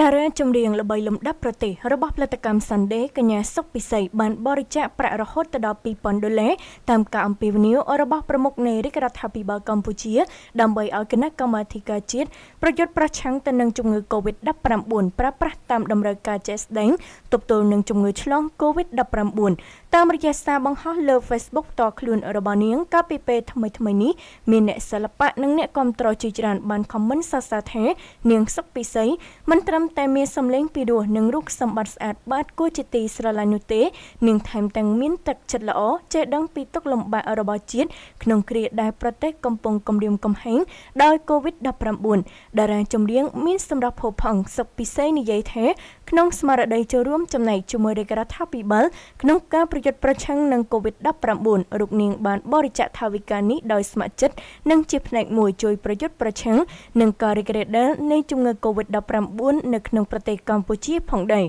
តារាចម្រៀងល្បីលំដាប់ប្រទេសរបស់ផលិតកម្ម Sunday កញ្ញាសុកពិសី បានបរិច្ចាគប្រាក់រហូតទៅដល់2000ដុល្លារតាមការអំពាវនាវរបស់ប្រមុខនៃរាជរដ្ឋាភិបាលកម្ពុជា ដើម្បីឲ្យគណៈកម្មាធិការជាតិប្រយុទ្ធប្រឆាំងទៅនឹងជំងឺ Covid-19 ប្រើប្រាស់តាមតម្រូវការជាក់ស្ដែងទប់ទល់នឹងជំងឺឆ្លង Covid-19 តាមរយៈសារបង្ហោះលើ Facebook តខ្លួនរបស់នាងកាលពីពេលថ្មីៗនេះមានអ្នកសិល្បៈនិងអ្នកគាំទ្រជាច្រើនបានខមមិនសរសើរថានាងសុកពិសីមិនត្រឹមមតែមានសម្លេងពីរោះនិងរូបសម្បត្តិស្អាតបាតគួរជាទីស្រឡាញ់នោះទេនាងថែមទាំងមានទឹកចិត្តល្អចេះដឹងពីទុកលំបាករបស់ជាតិក្នុងគ្រាដែលប្រទេសកំពុងគំរាមកំហែងដោយ COVID-19 តារាចម្រៀងមានសម្រាប់ភពផង់សុកពិសេសនិយាយថាក្នុងស្មារតីចូលរួមចំណែកជាមួយរាជរដ្ឋាភិបាលក្នុងការប្រយុទ្ធប្រឆាំងនឹង COVID-19 រូបនាងបានបរិច្ចាគថវិកានេះដោយស្ម័គ្រចិត្តនិងជាផ្នែកមួយជួយប្រយុទ្ធប្រឆាំងនឹងការរីករាលដាលនៃជំងឺ COVID-19 នៅក្នុងប្រទេសកម្ពុជាផងដែរ